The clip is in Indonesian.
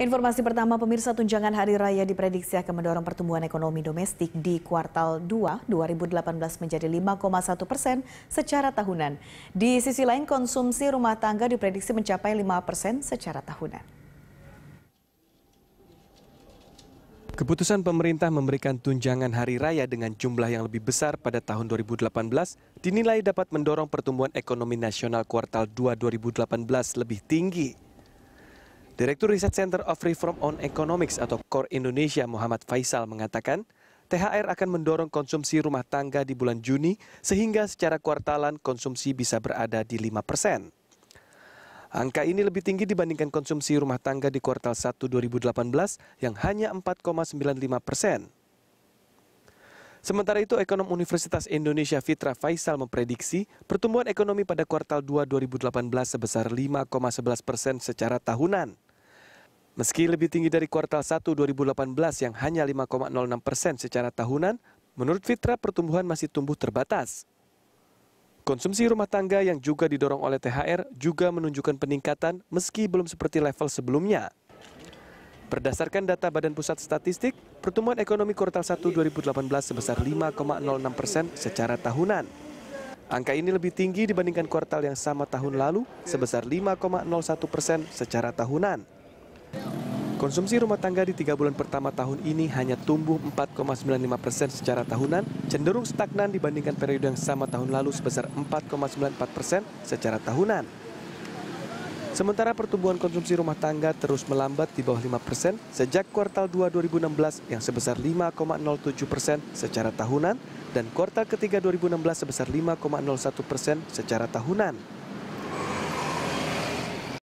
Informasi pertama, pemirsa tunjangan hari raya diprediksi akan mendorong pertumbuhan ekonomi domestik di kuartal 2 2018 menjadi 5,1 persen secara tahunan. Di sisi lain, konsumsi rumah tangga diprediksi mencapai 5 persen secara tahunan. Keputusan pemerintah memberikan tunjangan hari raya dengan jumlah yang lebih besar pada tahun 2018 dinilai dapat mendorong pertumbuhan ekonomi nasional kuartal 2 2018 lebih tinggi. Direktur Riset Center of Reform on Economics atau CORE Indonesia Muhammad Faisal mengatakan, THR akan mendorong konsumsi rumah tangga di bulan Juni sehingga secara kuartalan konsumsi bisa berada di 5 persen. Angka ini lebih tinggi dibandingkan konsumsi rumah tangga di kuartal 1 2018 yang hanya 4,95 persen. Sementara itu, ekonom Universitas Indonesia Fitra Faisal memprediksi pertumbuhan ekonomi pada kuartal 2 2018 sebesar 5,11 persen secara tahunan. Meski lebih tinggi dari kuartal 1 2018 yang hanya 5,06 persen secara tahunan, menurut Fitra pertumbuhan masih tumbuh terbatas. Konsumsi rumah tangga yang juga didorong oleh THR juga menunjukkan peningkatan meski belum seperti level sebelumnya. Berdasarkan data Badan Pusat Statistik, pertumbuhan ekonomi kuartal 1 2018 sebesar 5,06 persen secara tahunan. Angka ini lebih tinggi dibandingkan kuartal yang sama tahun lalu sebesar 5,01 persen secara tahunan. Konsumsi rumah tangga di tiga bulan pertama tahun ini hanya tumbuh 4,95 persen secara tahunan, cenderung stagnan dibandingkan periode yang sama tahun lalu sebesar 4,94 persen secara tahunan. Sementara pertumbuhan konsumsi rumah tangga terus melambat di bawah 5 persen sejak kuartal 2 2016 yang sebesar 5,07 persen secara tahunan dan kuartal ketiga 2016 sebesar 5,01 persen secara tahunan.